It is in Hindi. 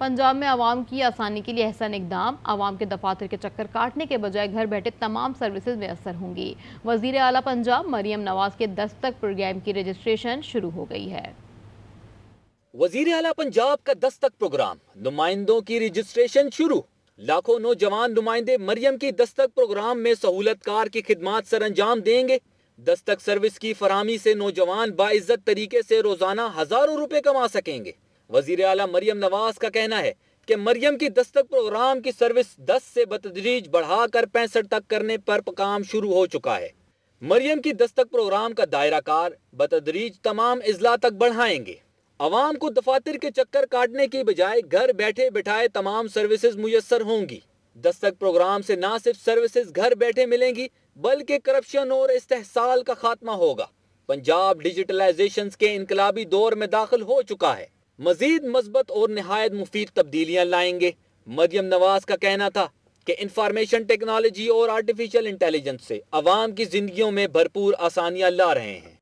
पंजाब में आवाम की आसानी के लिए एहसन इकदाम आवाम के दफातर के चक्कर काटने के बजाय घर बैठे तमाम सर्विसेज असर होंगी वजीर अला पंजाब मरियम नवाज के दस्तक प्रोग्राम की रजिस्ट्रेशन शुरू हो गई है वजीर अला पंजाब का दस्तक प्रोग्राम नुमाइंदों की रजिस्ट्रेशन शुरू लाखों नौजवान नुमाइंदे मरियम की दस्तक प्रोग्राम में सहूलत कार की खिदमत सर अंजाम देंगे दस्तक सर्विस की फरहमी से नौजवान बाइज्जत तरीके से रोजाना हजारों रुपए कमा सकेंगे वजीर अला मरियम नवाज का कहना है कि मरियम की दस्तक प्रोग्राम की सर्विस 10 से बतदरीज बढ़ाकर पैंसठ तक करने पर काम शुरू हो चुका है मरियम की दस्तक प्रोग्राम का दायरा कार बतदरीज तमाम अजला तक बढ़ाएंगे आवाम को दफातर के चक्कर काटने की बजाय घर बैठे बैठाए तमाम सर्विसेज मुयसर होंगी दस्तक प्रोग्राम से ना सिर्फ सर्विसेज घर बैठे मिलेंगी बल्कि करप्शन और इस्तेसाल का खात्मा होगा पंजाब डिजिटलाइजेशन के इनकलाबी दौर में दाखिल हो चुका है मजीद मजबत और नहायत मुफीद तब्दीलियाँ लाएंगे मरियम नवाज का कहना था कि इंफॉर्मेशन टेक्नोलॉजी और आर्टिफिशियल इंटेलिजेंस से अवाम की जिंदगी में भरपूर आसानियाँ ला रहे हैं